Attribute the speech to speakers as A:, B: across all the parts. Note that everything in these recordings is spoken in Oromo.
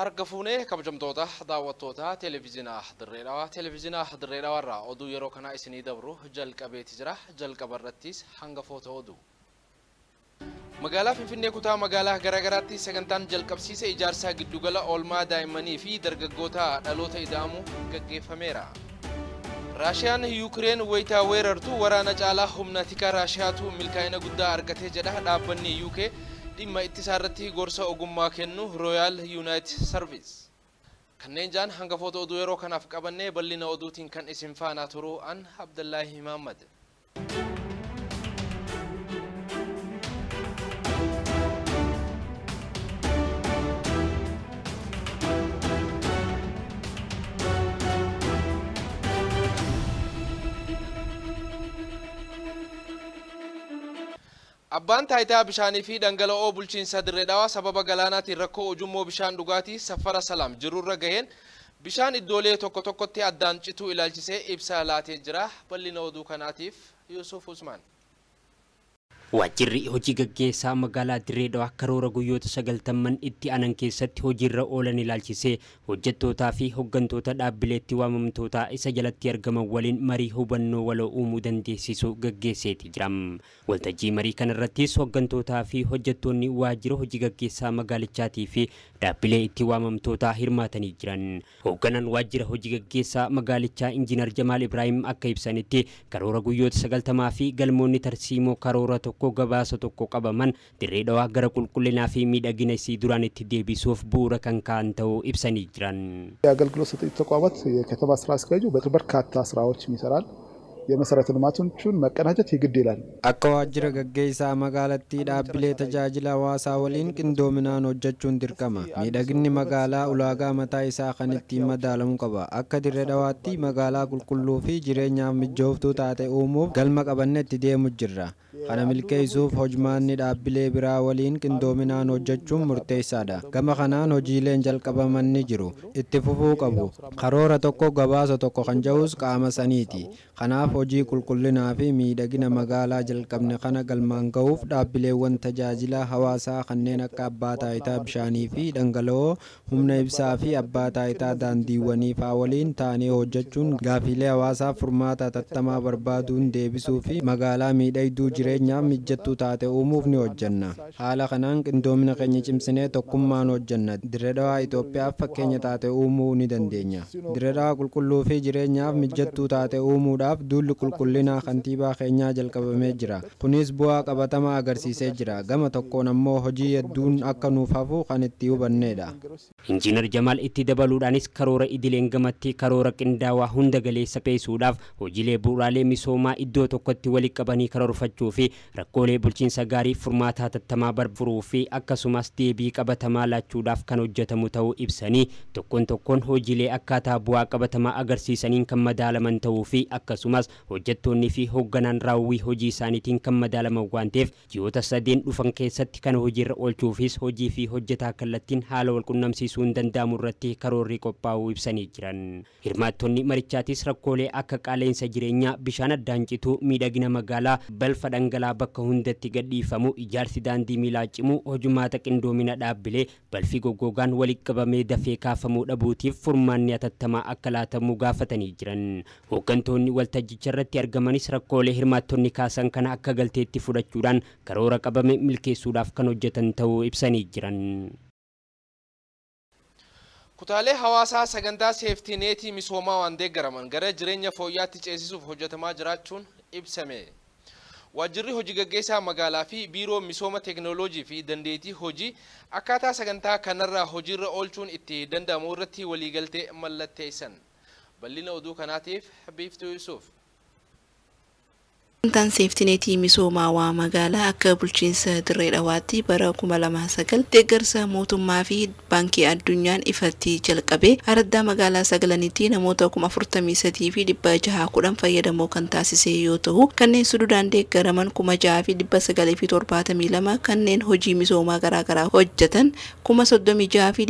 A: harga fuunee kabajamtoota daawwattoota televezyiinaa dirreedhaa televezyiinaa dirreedhaa warra oduu yeroo kanaa isinii dabru jalqabeeti jira jalqaba irrattis hanga foota oduu. Magaalaa Finfinnee kutaa magaalaa garaagaraatti sagantaan jalqabsiisa ijaarsaa giddugala oolmaa daa'immanii fi dargaggoota dhaloota ida'amu gaggeeffameera. Raashiyaan Yuukireen waytaa weerartu waraana caalaa humna tikaa Raashiyaatu milkaa'ina guddaa argatee jedha dhaabbanni UK dhimma ittisaa irratti gorsa ogummaa kennu rooyaal yuunaayitid sarviis kanneen jaan hangafoota oduu yeroo kanaaf qabannee bal'ina oduutiin kan isin faanaa turuu an abdallaahi maammad أبان تايتا بشاني في دنجالو أو بولشين سادر دوا سبب غالانا تيركو أو جمو بشان دوغاتي سفارة سلام جرور رجاين بشان الدولية توكو توكو تي أدان تشتو إلى الجسي إبسالاتي جراح بلينو دوكاناتيف يوسف عثمان
B: Waajirri hojii gaggeessaa magaalaa Dirreedhaa karoora guyyoota sagaltamman itti anan keessatti hojiirra oolan ilaalchisee hojjettootaa fi hooggantoota dhaabbileetti waamamtootaa isa jalatti argaman waliin marii hubannoo waloo uumuu dandeessisu gaggeesseeti jiram. Waltajjii marii kanarrattis hooggantoota fi hojjettoonni waajjira hojii gaggeessaa magaalichaatii fi dhaabbilee itti waamamtootaa hirmaatanii jiran. Hoogganan waajjira hojii gaggeessaa magaalichaa Injiinar Jamaal Ibraahim akka ibsanitti karoora guyyoota sagaltamaa fi galmoonni tarsiimoo karoora tokko rakkoo gabaasa tokko qabaman dirree dhawaa gara qulqullinaa fi miidhagina isii duraan itti deebisuuf bu'uura kan ka'an ta'uu ibsanii jiran።
A: የአገልግሎት ሰጪ ተቋማት የከተማ ስራ አስኪያጁ በርካታ ስራዎችም ይሰራል። የመሰረተ ልማቶቹን መቀናጀት ይግድ ይላል።
C: አከ ዋጅረ ገገይሳ መጋለቲ ዳብሌ ተጃጅላ ዋሳ ወሊን ቅንዶምናን ሆጀቹን ድርቀማ ሚደግኒ መጋላ ኡላጋ መታ ኢሳ ከንቲ መዳለሙ ቀባ አከ ድረ ደዋቲ መጋላ ቁልቁሉ ፊ ጅሬኛፍ ሚጆፍቱ ታቴ ኡሙፍ ገልመ ቀበነ እት ዴሙ ጅራ ከነ ሚልኬይሱፍ ሆጅማኒ ዳብሌ ቢራ ወሊን ቅንዶምናን ሆጀቹን ሙርቴይሳዳ ገመ ከናን ሆጂሌን ጀልቀበመኒ ጅሩ itti fufuu qabu karoora tokko gabaasa tokko kan ja'us qaama saniiti kanaaf foji hojii qulqullinaa fi miidhagina magaalaa jalqabne kana galmaan ga'uuf dhaabbileewwan tajaajila hawaasaa kanneen akka abbaa taayitaa bishaanii fi dhangala'oo humna ibsaa fi abbaa taayitaa daandiiwwanii faa waliin taanee hojjechuun gaafiilee hawaasaaf furmaata tattamaa barbaaduun deebisuu fi magaalaa miidhagduu jireenyaaf mijjattuu taate uumuuf ni hojjenna. Haala kanaan qindoomina keenya cimsinee tokkummaan hojjenna. Dirre dhawaa Itoophiyaaf fakkeenya taate uumuu ni dandeenya. Dirre qulqulluu fi jireenyaaf mijjattuu taate uumuudhaaf Ijoolli qulqullinaa kantiibaa keenyaa jalqabamee jira. Kunis bu'aa qabatamaa agarsiisee jira. Gama tokkoon ammoo hojii hedduun akka nuuf hafu kan itti hubannedha.
B: Injiinar Jamaal itti dabaluudhaanis karoora idileen gamatti karoora qindaawaa hunda galeessa feesuudhaaf hojiilee bu'uuraalee misoomaa iddoo tokkotti walitti qabanii karoorfachuu fi rakkoolee bulchiinsa gaarii furmaataa tattamaa barfuruu fi akkasumas deebii qabatamaa laachuudhaaf kan hojjetamu ta'uu ibsanii tokkoon tokkoon hojiilee akkaataa bu'aa qabatamaa agarsiisaniin kan madaalaman ta'uu fi akkasumas hojjettoonnii fi hoogganaan raawwii hojii isaaniitiin kan madaalama waanteef ta'eef ji'oota sadeen dhufan keessatti kana hojiirra oolchuufis hojii fi hojjetaa kallattiin haala walqunnamsiisuu hin danda'amu irratti karoorri qophaa'uu ibsanii jiran. Hirmaattonni marichaatis rakkoolee akka qaaleensa jireenyaa bishaan addaan cituu miidhagina magaalaa balfa dhangalaa bakka hundatti gadhiifamu ijaarsi daandii miilaa cimuu hojumaata qindoomina dhaabbilee balfi goggogaan walitti qabamee dafee kaafamuu dhabuutiif furmaanni atattamaa akka laatamu gaafatanii jiran. riqicha argamanis rakkoolee hirmaattonni kaasan kana akka galteetti fudhachuudhaan karoora qabame milkeessuudhaaf kan hojjetan ta'uu ibsanii jiran.
A: Kutaalee hawaasaa sagantaa seeftiineetii misoomaa waan deeggaraman gara jireenya fooyyaatti ceesisuuf hojjetamaa jiraachuun ibsame. Waajjirri hojii gaggeessaa magaalaa fi biiroo misooma teeknooloojii fi dandeetii hojii akkaataa sagantaa kanarraa hojiirra oolchuun itti danda'amu irratti waliigaltee mallatteessan. Bal'ina oduu kanaatiif Habiiftuu
D: Wantaan seeftineetii misoomaa waa magaalaa akka bulchiinsa dirree dhawaatti bara 2009 deeggarsa mootummaa fi baankii addunyaan ifatti jalqabe ardaa magaalaa sagalanitti namoota 43 fi 610 fayyadamoo kan taasise yoo ta'u kanneen suduudaan deeggaraman 6 fi 972 kanneen hojii misoomaa garaagaraa hojjetan 36 fi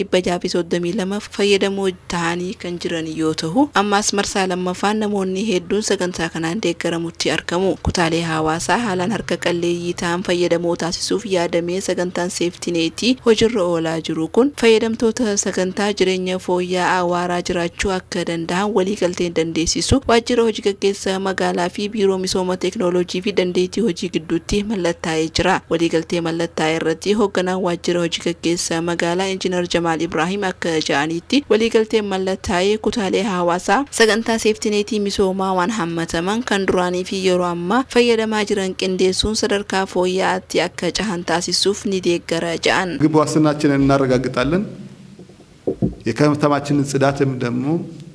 D: fayyadamoo ta'anii kan jiran yoo ta'u ammaas marsaa lammaffaan namoonni hedduun sagantaa kanaan deeggaramutti argamu. kutaalee hawaasaa haalaan harka qalleeyyii ta'an fayyadamoo taasisuuf yaadamee sagantaan seeftineetii hojiirra oolaa jiru kun fayyadamtoota sagantaa jireenya fooyya'aa awaaraa jiraachuu akka danda'an waliigalteen dandeessisu waajjira hojii gaggeessaa magaalaa fi biiroo misooma teeknooloojii fi dandeettii hojii gidduutti mallattaa'ee jira. Waliigaltee mallattaa'e irratti hoogganaan waajjira hojii gaggeessaa magaalaa Injiinar Jamaal ibraahim akka ja'aniitti waliigalteen mallattaa'ee kutaalee hawaasaa sagantaa seeftineetii misoomaa waan hammataman kan ammaa fayyadamaa jiran qindeessuun sadarkaa fooyya'aatti akka cahan taasisuuf ni deገረ ጃን
C: ግብ ዋስትናችንን እናረጋግጣለን። የከተማችንን ጽዳትም ደግሞ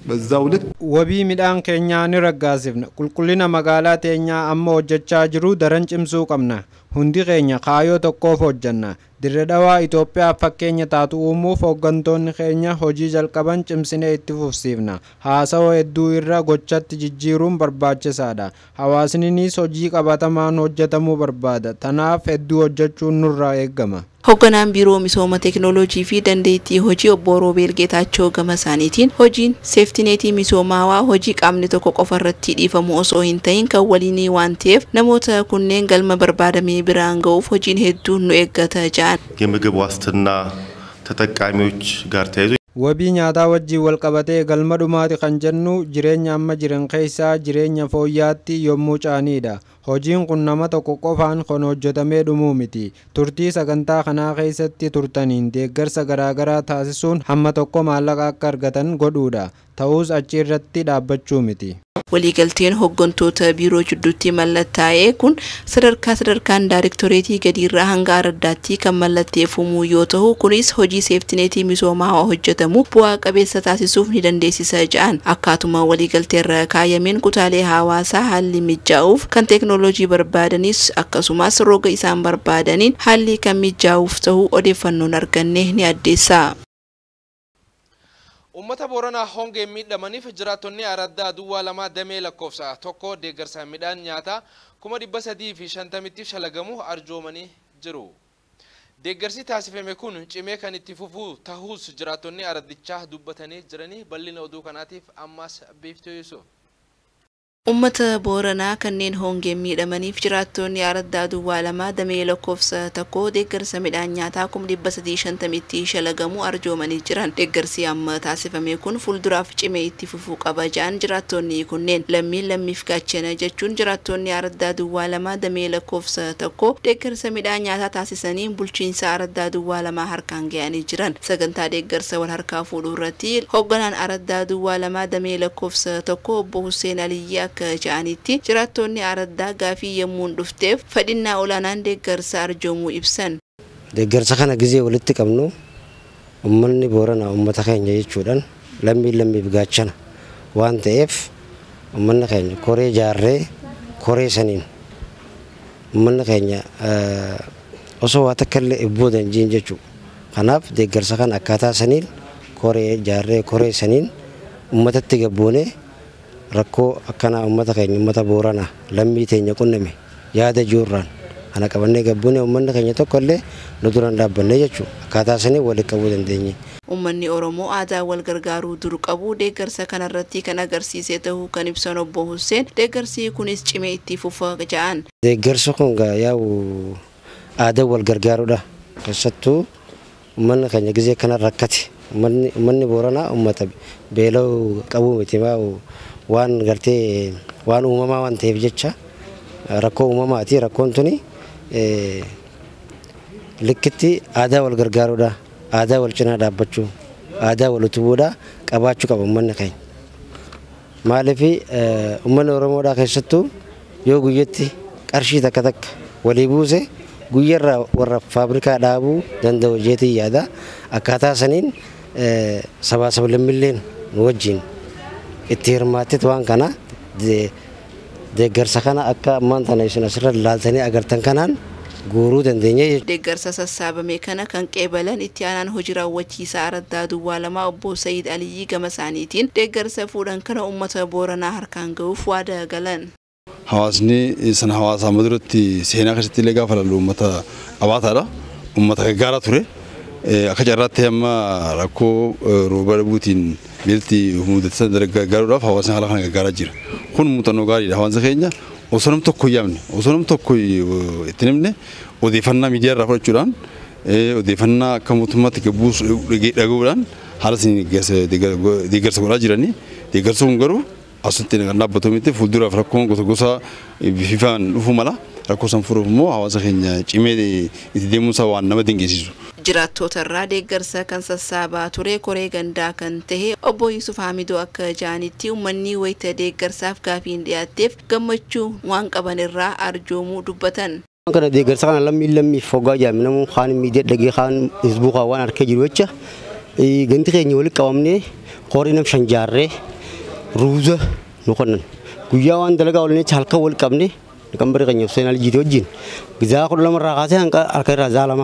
C: በዛው ልክ ወቢ ሚዳን ኬኛ ንረጋዝብነ ቁልቁሊነ መጋላ ቴኛ አመ ወጀቻ ጅሩ ደረን ጭምሱ ቀምነ hundi keenya kaayoo tokkoof hojjanna dirre dhawaa Itoophiyaaf fakkeenya taatu uumuuf hooggantoonni keenya hojii jalqaban cimsinee itti fufsiifna haasawa hedduu irra gochatti jijjiiruun barbaachisaadha hawaasninis hojii qabatamaan hojjetamuu barbaada tanaaf hedduu hojjechuun nurraa eegama.
D: Hogganaan biiroo misooma teeknooloojii fi dandeettii hojii obbo roobeel geetaachoo gama isaaniitiin hojiin seeftineetii misoomaawaa hojii qaamni tokko qofa irratti dhiifamu osoo hin ta'in kan waliinii waan ta'eef namoota kunneen galma barbaadamee ብራንገው ፎጂን ሄዱ ኑ ኤገተ
E: የምግብ ዋስትና ተጠቃሚዎች ጋር ተያይዞ
C: ወቢ ኛታ ወልቀበቴ ገልመ ዱማቲ ከንጀኑ ጅሬኛ አመ ከይሳ ጅሬኛ ፎያቲ የሙ ሆጂን ቁነመ ተቆ ኮኖ ጀተሜ ዱሙ ቱርቲ ሰገንታ ከና ከይሰቲ ቱርተኒን ደገርሰ ገራገራ ታስሱን ሀመ ተቆ ገተን ጎዱዳ ተውዝ አጭረቲ ዳበቹ ሚቲ
D: waliigalteen hooggantoota biiroo jidduutti mallattaa'ee kun sadarkaa sadarkaan daayirektoreetii gadiirraa hanga araddaatti kan mallatteeffamu yoo ta'u kunis hojii seeftineetii misoomaa hojjetamu bu'aa qabeessa taasisuuf ni dandeessisa ja'an akkaatuma waliigalteerra kaayameen kutaalee hawaasaa haalli mijjaa'uuf kan teeknoolojii barbaadanis akkasumas rooga isaan barbaadaniin haalli kan mijjaa'uuf ta'uu odeeffannoon arganne ni addeessa.
A: Uummata Booranaa hongeen miidhamaniif jiraattonni araddaa duwwaa lamaa damee lakkoofsa tokko deeggarsa midhaan nyaataa kuma dhibba sadii fi shantamitti shalagamu arjoomanii jiru. Deeggarsi taasifame kun cimee kan itti fufuu ta'us jiraattonni araddichaa dubbatanii jiranii bal'ina oduu kanaatiif ammas beektu
D: Uummata Booranaa kanneen hoongeen miidhamaniif jiraattoonni araddaa duwwaa lamaa damee lakkoofsa tokko deeggarsa midhaan nyaataa kuma dhibba sadii shantamitti shalagamu arjoomanii jiran. Deeggarsi amma taasifame kun fuulduraaf cimee itti fufuu qaba jedhan jiraattoonni kunneen lammiin lammiif gaachana jechuun jiraattoonni araddaa duwwaa lamaa damee lakkoofsa tokko deeggarsa midhaan nyaataa taasisanii bulchiinsa araddaa duwwaa lamaa harkaan ga'anii jiran. Sagantaa deeggarsa wal harkaa fuudhuu irratti hoogganaan araddaa duwwaa lamaa damee lakkoofsa tokko obbo Hussein Aliyyaa akka ja'anitti jiraattonni araddaa gaafii yemmuun dhufteef fadhinnaa olaanaan deeggarsa arjoomuu ibsan.
E: Deeggarsa kana gizee walitti qabnu uummanni booranaa uummata keenya jechuudhaan lammii lammiif gaachana waan ta'eef uummanni keenya koree jaarree koree saniin uummanni keenya osoo waa takka illee ibboodan jiin jechuudha. Kanaaf deeggarsa kana akkaataa saniin koree jaarree koree saniin uummatatti gabboonee rakkoo akkanaa uummata keenya uummata booranaa lammii teenya qunname yaada ijoorraan ana qabannee gabbuun uummanni keenya tokko illee nu duraan dhaabbanne jechuudha akkaataa sanii walitti qabuu dandeenye.
D: Uummanni Oromoo aadaa wal gargaaruu duru deeggarsa kanarratti kan agarsiisee ta'uu kan ibsan obbo Husseen deeggarsi kunis cimee itti fufaa ja'an.
E: Deeggarsi kun yaa'u aadaa wal gargaaruudha keessattuu uummanni keenya gizee kana rakkate uummanni booranaa uummata beela'uu qabuu miti maa'u. waan galtee waan uumamaa waan ta'eef jecha rakkoo uumamaati rakkoon tuni likkitti aadaa wal gargaaruudha aadaa wal cinaa dhaabbachuu aadaa wal utubuudha qabaachuu qaba uummanni keenya. Maaliif uummanni Oromoodhaa keessattuu yoo guyyatti qarshii takka takka walii buuse guyyarraa warra faabrikaa dhaabuu danda'u jeetii yaada akkaataa saniin sabaa sablammilleen nu wajjin. itti hirmaatit waan kana deeggarsa kana akka maantan isin asirra laaltanii agartan kanaan guuruu dandeenye
D: deeggarsa sassaabame kana kan qeebalan itti aanaan hojii raawwachiisaa araddaa duwwaa lamaa obbo Sa'iid Aliyyi gama isaaniitiin deeggarsa fuudhan kana uummata booranaa harkaan ga'uuf waadaa galan.
B: Hawaasni san hawaasaa maduratti seenaa keessatti illee gaafa ilaallu uummata abaataadha. Uummata gaggaaraa ture. Akka carraatti amma rakkoo rooba dhabuutiin geeltii muddataa gargaaruu dhaaf hawaasa haala kana gargaaraa jira. Kun muuxannoo gaariidha hawaasa keenya osoo nam tokko yaamne osoo nam tokko ittiin himne odeeffannaa miidiyaa irraa fudhachuudhaan odeeffannaa akka mootummaatti gabbuus dhaguudhaan haala isin deeggarsa godhaa jiranii deeggarsa kun garuu asitti kan dhaabbatu miti fuulduraaf rakkoon gosa gosa bifaan dhufuu mala. rakkoon furuuf immoo hawaasa keenya cimee itti deemuunsaa waan nama dinqisiisu.
D: Jiraattota irraa deeggarsa kan sassaabaa ture koree gandaa kan tahe obbo Yusuf Hamidoo akka jaanitti uummanni wayita deeggarsaaf gaafiin dhiyaatteef gammachuu waan qaban irraa arjoomuu dubbatan.
E: Waan Kana deeggarsa kana lammii lammii foggaa jaaminamu kaan miidiyaa dhagee kaan hizbuu waan arkee jiru jecha ganti keenya walitti qabamne horii nam shanjaarree ruuza nu qonnan guyyaa waan dalagaa waliin jecha halkan walitti qabne. kan beri jito jin giza raka lama ቀንበር ቀኘብ ሶናል ጂቶ ጂን ግዛ ቁሎ መራቃሴ አንቀ አርከራ ዛለማ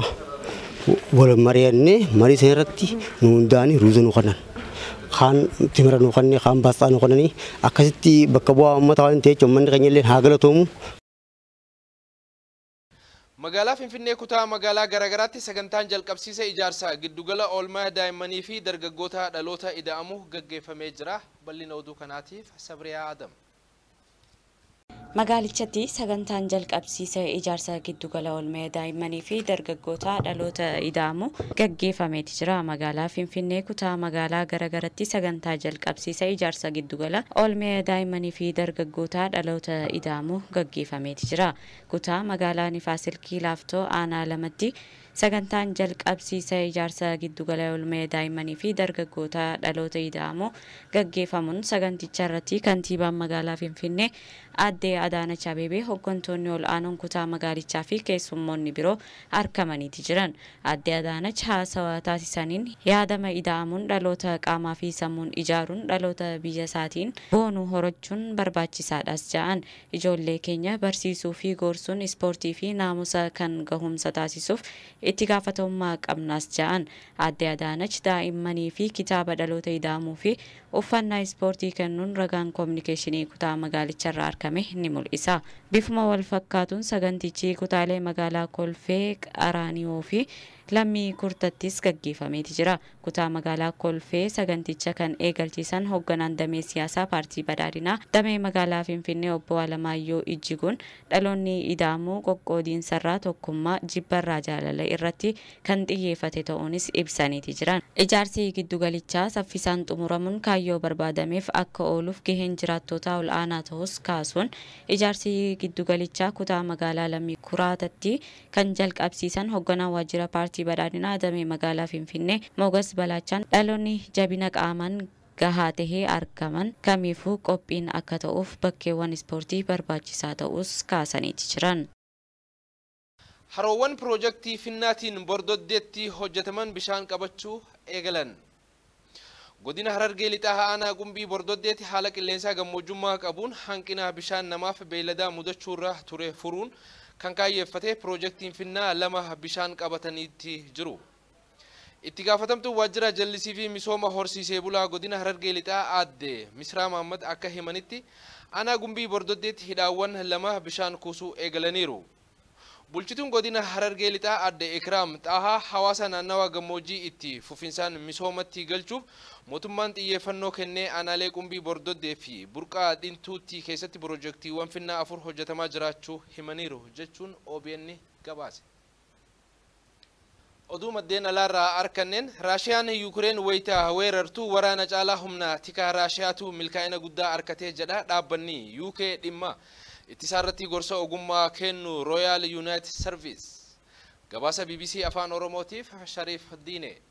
E: ወለ መሪያኔ መሪ ሰረቲ ኑንዳኒ ሩዘኑ ኸናን ካን ትምረኑ ኸኒ ካን ባስጣኑ ኸነኒ አከስቲ በከቧ መታውን ተጨ ምን ቀኘልን ሀገለቶሙ
A: Magaalaa Finfinnee kutaa magaalaa garaagaraatti sagantaan jalqabsiisa ijaarsaa giddugala oolmaa daa'immanii fi dargaggoota dhaloota ida'amu gaggeeffamee jira. Bal'ina oduu kanaatiif Sabriyaa Adam.
F: Magaalichatti sagantaan jalqabsiisa ijaarsa giddugala oolmaa daa'immanii fi dargaggoota dhaloota ida'amu gaggeeffameeti jira. Magaalaa Finfinnee kutaa magaalaa garatti sagantaa jalqabsiisa ijaarsa giddugala oolmaa daa'immanii fi dargaggoota dhaloota ida'amu gaggeeffameeti jira. Kutaa magaalaa Nifaasilkii laaftoo aanaa lamatti sagantaan jalqabsiisa ijaarsa giddugala oolmee daa'immanii fi dargaggoota dhaloota ida'amoo gaggeeffamuun saganticha irratti kantiibaan magaalaa finfinnee addee Adaanach Abeebee hooggantoonni ol aanoon kutaa magaalichaa fi keessummoonni biroo argamaniiti jiran addee Adaanach haasawaa taasisaniin yaadama ida'amuun dhaloota qaamaa fi sammuun ijaaruun dhaloota biyya isaatiin boonuu horachuun barbaachisaadhas ja'an ijoollee keenya barsiisuu fi gorsuun ispoortii fi naamusa kan gahumsa taasisuuf itti gaafatamummaa qabnaas ja'an adde Adaanach daa'immanii fi kitaaba dhaloota ida'amuu fi uffannaa ispoortii kennuun ragaan koominikeeshinii kutaa magaalicharraa argame ni mul'isa. Bifuma wal fakkaatuun sagantichi kutaalee magaalaa Kolfee, Qaraanioo fi lammii kurtattis gaggeeffameeti jira. Kutaa magaalaa Kolfee saganticha kan eegalchiisan hoogganaan damee siyaasaa paartii badhaadhinaa damee magaalaa Finfinnee obbo Alamaayyoo Ijjiguun dhaloonni idaamuu qoqqoodiinsarraa tokkummaa jibbarraa jaalala irratti kan xiyyeeffate ta'uunis ibsaniiti jiran. Ijaarsi saffisaan xumuramuun yoo barbaadameef akka ooluuf gaheen jiraattota aanaa ta'us kaasuun ijaarsi giddugalichaa kutaa magaalaa lammii kuraatatti kan jalqabsiisan hoogganaa waajjira paartii badhaadhinaa adamee magaalaa finfinnee moogas balaachaan dhaloonni jabina qaamaan gahaa tahee argaman kamiifuu qophiin akka ta'uuf bakkeewwan ispoortii barbaachisaa ta'us kaasaniiti jiran.
A: haroowwan piroojektii finnaatiin bordoddeetti hojjetaman bishaan qabachuu eegalan. godina harargee lixaa aanaa gumbii bordoddeetti haala qilleensaa gammojjummaa qabuun hanqina bishaan namaaf beelladaa mudachuurra ture furuun kan kaayyeeffatee piroojeektiin finnaa lama bishaan qabataniitti jiru. itti gaafatamtuu waajjira jallisii fi misooma horsiisee bulaa godina harargee lixaa aadde misraa maammad akka himanitti aanaa gumbii bordoddeetti hidhaawwan lama bishaan kuusuu eegalaniiru. Bulchituun godina Harargee lixaa adde ikraam xaahaa hawaasa naannawaa gammoojjii itti fufinsaan misoomatti galchuuf mootummaan xiyyeeffannoo kennee aanaalee qumbii bordoddee fi burqaa dhintuutti keessatti piroojeektiiwwan finnaa afur hojjetamaa jiraachuu himaniiru jechuun OBN gabaase. Oduu maddeen alaarraa arkanneen Raashiyaan Yuukireen wayita weerartuu waraana caalaa humna tikaa Raashiyaatu milkaa'ina guddaa arkatee jedha dhaabbanni UK dhimma. اتسارتي غرسة أغمى كنو رويال يونايت سيرفيس غباسة بي بي سي أفان أوروموتيف شريف الديني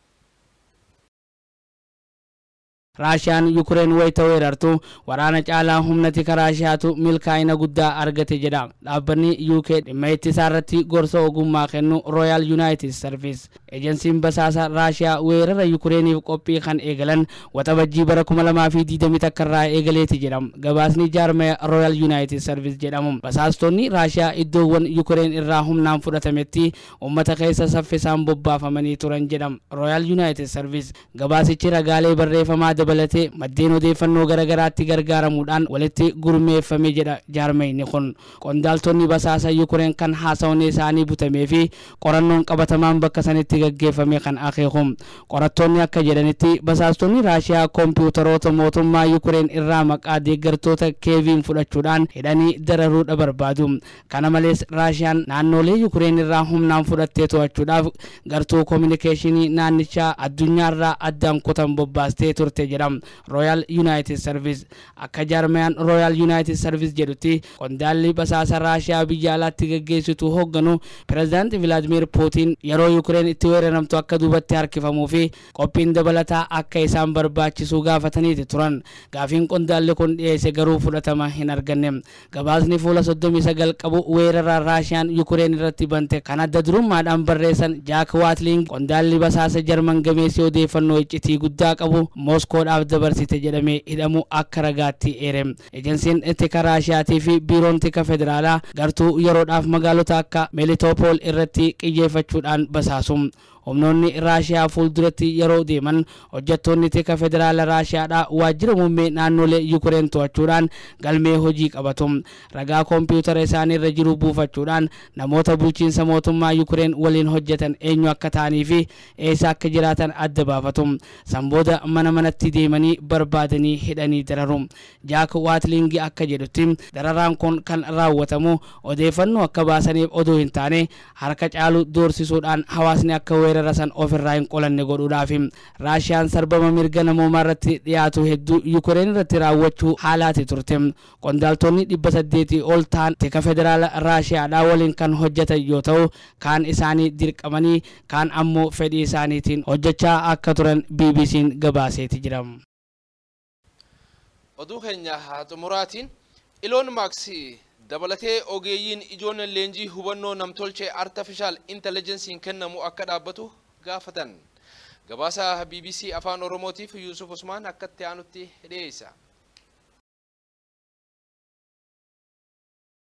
G: raashiyaan yukireen wayita weerartu waraana caalaa humnati ka raashiyaatu milkaa'ina guddaa argate jedha dhaabbanni uk dhimma ittisaa irratti gorsa ogummaa kennu rooyaal yuunaayitid sarviis ejensiin basaasa raashiyaa weerara yukireeniif qophii kan eegalan waxabajjii bara 2020 takka irraa eegaleeti jedham gabaasni jaarmaya rooyaal yuunaayitid sarviis jedhamu basaastonni raashiyaa iddoowwan yukireen irraa humnaan fudhatametti ummata keessa saffisaan bobbaafamanii turan jedham rooyaal yuunaayitid sarviis gabaasichi ragaalee barreeffamaa dabalatee maddeen odeeffannoo garagaraatti gargaaramuudhaan walitti gurmeeffame jedha jaarmayni kun qondaaltonni basaasa yukureen kan haasawne isaanii butamee fi qorannoon qabatamaan bakka sanitti gaggeeffame kan akeekum qorattoonni akka jedhanitti basaastonni raashiyaa koompiyuutaroota mootummaa yukureen irraa maqaa deeggartoota keeviin fudhachuudhaan hidhanii dararuudha barbaadu kana malees raashiyaan naannolee yukureen irraa humnaan fudhattee to'achuudhaaf gartuu koominikeeshinii naannichaa addunyaarraa addaan kutan bobbaastee turte jedham rooyaal yuunaayitid sarviis akka jaarmayaan rooyaal yuunaayitid sarviis jedhutti qondaalli basaasa raashiyaa biyya alaatti geggeessitu hoogganu pireezidaanti vilaadimeer pootiin yeroo yuukireen itti weeraramtu akka duubatti harkifamuu fi qophiin dabalataa akka isaan barbaachisu gaafataniiti turan gaafiin qondaalli kun dhiyeesse garuu fudhatama hin arganne gabaasni fuula sagal qabu weerara raashiyaan yukureen irratti bante kan adda durummaadhaan barreessan jaak waatliin qondaalli basaasa jarman gameessi odeeffannoo iccitii guddaa qabu mooskoo dhaaf dabarsite jedhamee hidhamu akka ragaatti eerem ejensiin tika raashiyaatii fi biiroon tika federaalaa gartuu yeroodhaaf magaalota akka melitoopool irratti qiyyeeffachuudhaan basaasum humnoonni raashiyaa fuulduratti yeroo deeman hojjettoonni tika federaala raashiyaadhaa waajjira muummee naannolee yukureen to'achuudhaan galmee hojii qabatu ragaa koompiyuutara isaanii irra jiru buufachuudhaan namoota bulchiinsa mootummaa yukureen waliin hojjetan eenyu akka ta'anii fi eessa akka jiraatan adda baafatu sanbooda mana manatti deemanii barbaadanii hidhanii dararu jaak waatliingii akka jedhutti dararaan kun kan raawwatamu odeeffannoo akka baasaniif odoo hin taane harka caalu doorsisuudhaan hawaasni akka weerara ofirraa hin qolanne raashiyaan sarbama mirga namoomaa irratti dhiyaatu hedduu yukureen irratti raawwachuu haalaati turte Qondaaltoonni dhibba saddeetii ol ta'an federaala raashiyaadhaa waliin kan hojjetan yoo ta'u kaan isaanii dirqamanii kaan ammoo fedhii isaaniitiin hojjechaa akka turan BBC gabaaseeti jira.
A: oduu dabalatee ogeeyyiin ijoon leenjii hubannoo namtolchee artificial intelligensiin kennamu akka dhaabbatu gaafatan gabaasa bbc afaan oromootiif yuusuf usmaan akkatti aanutti dhiheessa.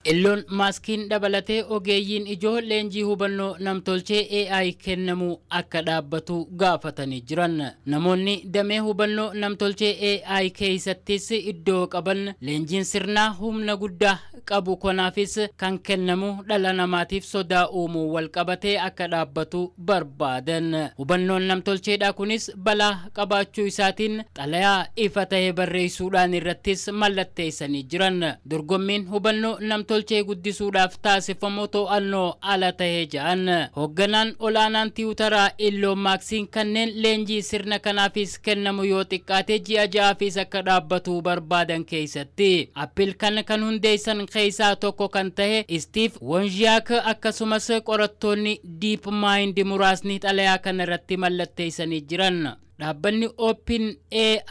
H: Illoon maaskiin dabalatee ogeeyyiin ijoo leenjii hubannoo namtolchee AI kennamu akka dhaabbatu gaafatanii jiran. Namoonni damee hubannoo namtolchee AI keessattis iddoo qaban leenjiin sirnaa humna guddaa qabu kanaafis kan kennamu dhala namaatiif sodaa uumuu qabatee akka dhaabbatu barbaadan hubannoon namtolcheedha kunis balaa qabaachuu isaatiin xalayaa ifa ta'ee barreessuudhaan irrattis mallatteessanii jiran dorgommiin hubannoo namtolchee guddisuudhaaf taasifamu to'annoo ala tahee ja'an hoogganaan olaanaan tiwutaraa illoo maaksiin kanneen leenjii sirna kanaafis kennamu yoo xiqqaate ji'a ja'aafis akka dhaabbatu barbaadan keessatti appil kan kan hundeessan keessaa tokko kan ta'e Steve Wonjiak akkasumas qorattoonni Deep muraasni xalayaa kana irratti mallatteessanii jiran. dhaabbanni open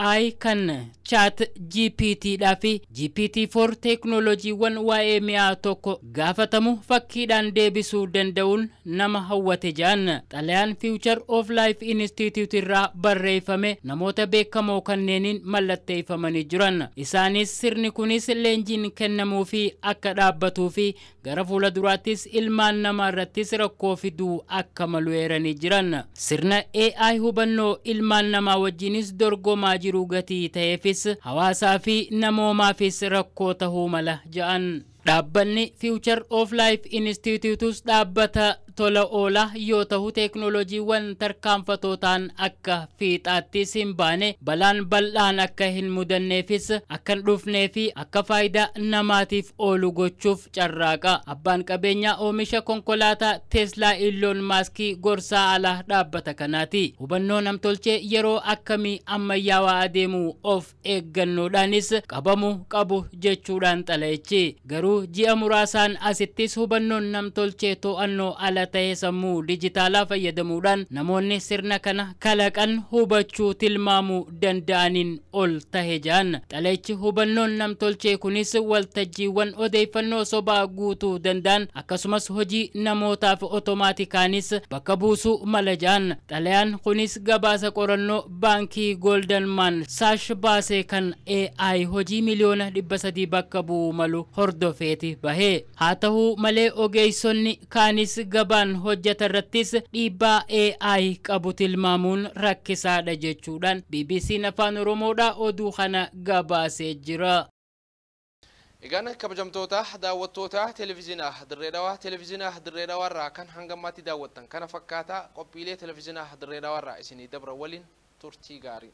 H: ai kan chaat gpt dhaa fi gpt 4 teeknooloojiiwwan waa'ee mi'aa tokko gaafatamu fakkiidhaan deebisuu danda'uun nama hawwate ja'an xaaliyaan future of laayif institute irraa barreeffame namoota beekamoo kanneeniin mallatteeffamanii jiran isaanis sirni kunis leenjiin kennamuu fi akka dhaabbatuu fi gara fuula duraattis ilmaan namaa irrattis rakkoo fiduu akka malu eeranii jiran sirna ai hubannoo ilmaan Tokkummaan namaa wajjinis dorgomaa jiru gatii ta'eefis hawaasaa fi namoomaafis rakkoo tahuu mala ja'an. Dhaabbanni Future of Life Institutes dhaabbata tola oolaa yoo ta'u teeknooloojiiwwan tarkaanfatootaan akka fiixaattis hin baane balaan bal'aan akka hin mudanneefis akka hin dhufnee fi akka faayidaa namaatiif oolu gochuuf carraaqa. Abbaan qabeenyaa oomisha konkolaataa teslaa Iloon Maaskii gorsaa alaa dhaabbata kanaati. Hubannoo namtolchee yeroo akkamii ammayyaawaa adeemu of eeggannoodhaanis qabamu qabu jechuudhaan xala'ichi. Garuu ji'a muraasaan asittis hubannoon namtolchee to'annoo ala ta'e sammuu dijitaalaa fayyadamuudhaan namoonni sirna kana kalaqan hubachuu tilmaamuu danda'aniin ol tahee jaan xalechi hubannoon nam tolchee kunis waltajjiiwwan odeeffannoo sobaa guutuu danda'an akkasumas hojii namootaaf otomaatikaanis bakka buusuu mala jaan xalayaan kunis gabaasa qorannoo baankii man saash baasee kan AI hojii miliyoona dhibba sadii bakka bu'u malu hordofeeti bahee haa ta'uu malee ogeessonni kaanis gaba qaban hojjeta irrattis dhiibbaa AI qabu tilmaamuun rakkisaadha jechuudhaan BBC'n afaan Oromoodha oduu kana gabaasee jira.
A: Egaan kabajamtoota daawwattoota televezyiinaa dirree dhawaa televezyiinaa dirree dhawaarraa kan hangammaatti daawwattan kana fakkaataa qophiilee televezyiinaa dirree dhawaarraa isinii dabra waliin turtii gaarii.